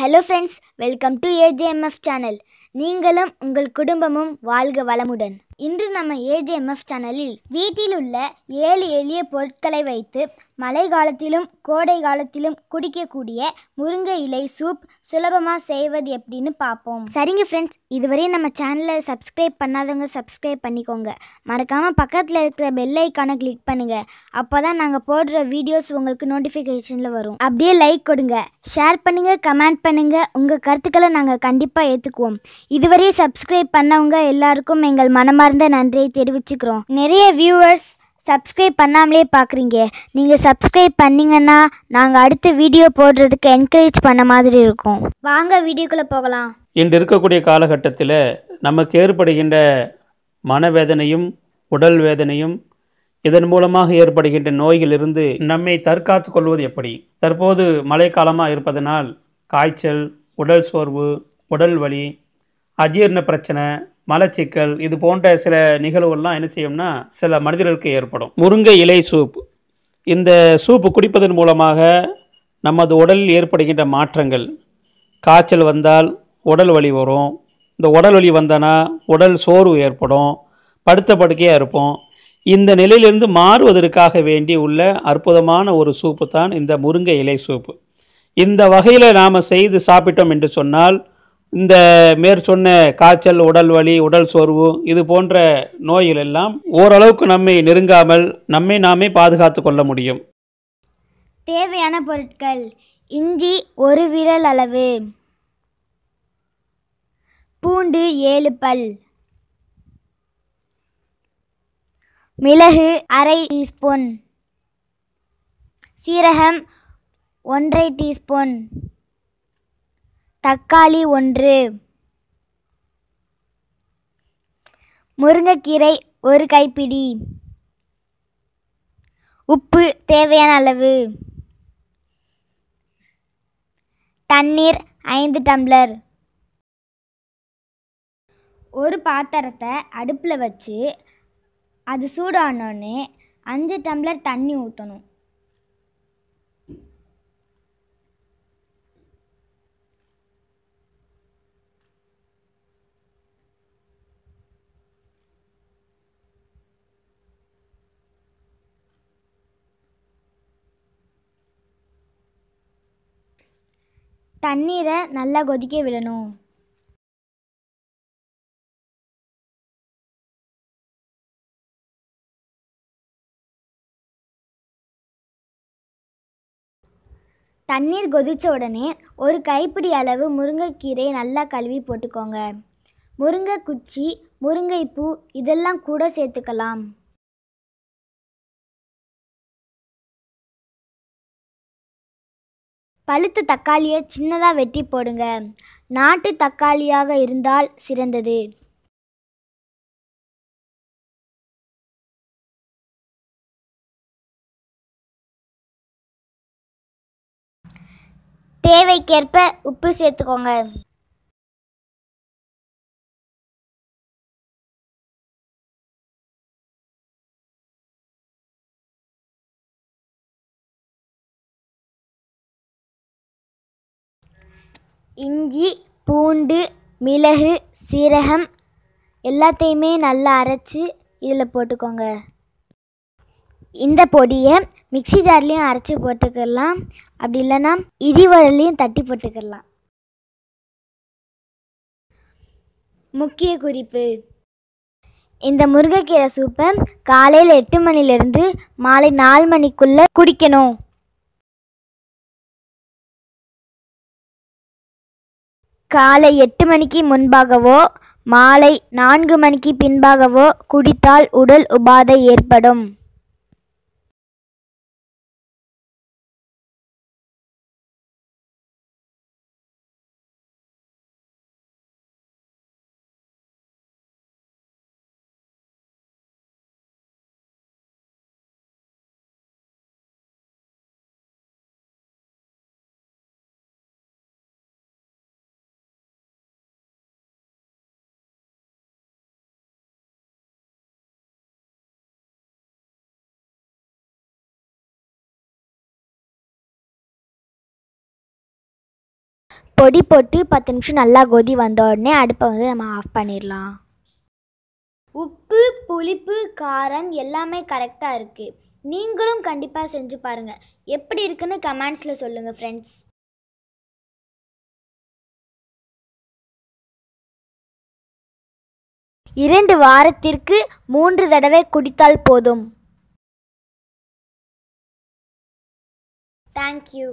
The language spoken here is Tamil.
hello friends welcome to AJMF channel நீங்களும் உங்கள் குடும்பமும் வாழ்க வளமுடன் இன்று நம்ம ஏஜேஎம்எஃப் சேனலில் வீட்டில் உள்ள ஏழு எளிய பொருட்களை வைத்து மழை காலத்திலும் கோடை காலத்திலும் குடிக்கக்கூடிய முருங்கை இலை சூப் சுலபமாக செய்வது எப்படின்னு பார்ப்போம் சரிங்க ஃப்ரெண்ட்ஸ் இதுவரை நம்ம சேனலை சப்ஸ்கிரைப் பண்ணாதவங்க சப்ஸ்கிரைப் பண்ணிக்கோங்க மறக்காமல் பக்கத்தில் இருக்கிற பெல் ஐக்கானை கிளிக் பண்ணுங்கள் அப்போ தான் நாங்கள் போடுற வீடியோஸ் உங்களுக்கு நோட்டிஃபிகேஷனில் வரும் அப்படியே லைக் கொடுங்க ஷேர் பண்ணுங்கள் கமெண்ட் பண்ணுங்கள் உங்கள் கருத்துக்களை நாங்கள் கண்டிப்பாக ஏற்றுக்குவோம் இதுவரை சப்ஸ்கிரைப் பண்ணவங்க எல்லாருக்கும் எங்கள் மனமாக மனமார்ந்த நன்றியை தெரிவிச்சுக்கிறோம் நிறைய வியூவர்ஸ் சப்ஸ்கிரைப் பண்ணாமலே பார்க்குறீங்க நீங்கள் சப்ஸ்கிரைப் பண்ணிங்கன்னா நாங்கள் அடுத்த வீடியோ போடுறதுக்கு என்கரேஜ் பண்ண மாதிரி இருக்கும் வாங்க வீடியோக்குள்ளே போகலாம் இன்று இருக்கக்கூடிய காலகட்டத்தில் நமக்கு ஏற்படுகின்ற மனவேதனையும் உடல் வேதனையும் இதன் மூலமாக ஏற்படுகின்ற நோய்களிலிருந்து நம்மை தற்காத்து கொள்வது எப்படி தற்போது மழைக்காலமாக இருப்பதனால் காய்ச்சல் உடல் சோர்வு உடல் வலி அஜீர்ண பிரச்சனை மலச்சிக்கல் இது போன்ற சில நிகழ்வுகள்லாம் என்ன செய்யும்னா சில மனிதர்களுக்கு ஏற்படும் முருங்கை இலை சூப் இந்த சூப்பு குடிப்பதன் மூலமாக நமது உடலில் ஏற்படுகின்ற மாற்றங்கள் காய்ச்சல் வந்தால் உடல் வலி வரும் இந்த உடல் வலி வந்தனா உடல் சோர்வு ஏற்படும் படுத்த படுக்கையாக இருப்போம் இந்த நிலையிலிருந்து மாறுவதற்காக வேண்டி உள்ள அற்புதமான ஒரு சூப்பு தான் இந்த முருங்கை இலை சூப்பு இந்த வகையில் நாம் செய்து சாப்பிட்டோம் என்று சொன்னால் இந்த மேற் சொன்ன காய்ச்சல் உடல் வலி உடல் சோர்வு இது போன்ற நோய்கள் எல்லாம் ஓரளவுக்கு நம்மை நெருங்காமல் நம்மை நாமே பாதுகாத்து கொள்ள முடியும் தேவையான பொருட்கள் இஞ்சி ஒரு விரல் அளவு பூண்டு ஏழு பல் மிளகு அரை டீஸ்பூன் சீரகம் ஒன்றரை டீஸ்பூன் தக்காளி ஒன்று முருங்கைக்கீரை ஒரு கைப்பிடி உப்பு தேவையான அளவு தண்ணீர் ஐந்து டம்ளர் ஒரு பாத்திரத்தை அடுப்பில் வச்சு அது சூடானோடனே அஞ்சு டம்ளர் தண்ணி ஊற்றணும் தண்ணீரை நல்லா கொதிக்க விடணும் தண்ணீர் கொதித்த உடனே ஒரு கைப்பிடி அளவு முருங்கைக்கீரை நல்லா கழுவி போட்டுக்கோங்க முருங்கை குச்சி முருங்கைப்பூ இதெல்லாம் கூட சேர்த்துக்கலாம் பழுத்த தக்காளியை சின்னதாக வெட்டி போடுங்க நாட்டு தக்காளியாக இருந்தால் சிறந்தது தேவைக்கேற்ப உப்பு சேர்த்துக்கோங்க இஞ்சி பூண்டு மிளகு சீரகம் எல்லாத்தையுமே நல்லா அரைச்சி இதில் போட்டுக்கோங்க இந்த பொடியை மிக்சி ஜார்லேயும் அரைச்சி போட்டுக்கிடலாம் அப்படி இல்லைன்னா இடிவரலையும் தட்டி போட்டுக்கலாம் முக்கிய குறிப்பு இந்த முருங்கைக்கீரை சூப்பை காலையில் எட்டு மணிலேருந்து மாலை நாலு மணிக்குள்ளே குடிக்கணும் காலை எட்டு மணிக்கு முன்பாகவோ மாலை நான்கு மணிக்கு பின்பாகவோ குடித்தால் உடல் உபாதை ஏற்படும் பொடி போட்டு பத்து நிமிஷம் நல்லா கொதி வந்த உடனே அடுப்பை வந்து நம்ம ஆஃப் பண்ணிடலாம் உப்பு புளிப்பு காரம் எல்லாமே கரெக்டாக இருக்குது நீங்களும் கண்டிப்பாக செஞ்சு பாருங்கள் எப்படி இருக்குன்னு கமெண்ட்ஸில் சொல்லுங்கள் ஃப்ரெண்ட்ஸ் இரண்டு வாரத்திற்கு மூன்று தடவை குடித்தால் போதும் தேங்க்யூ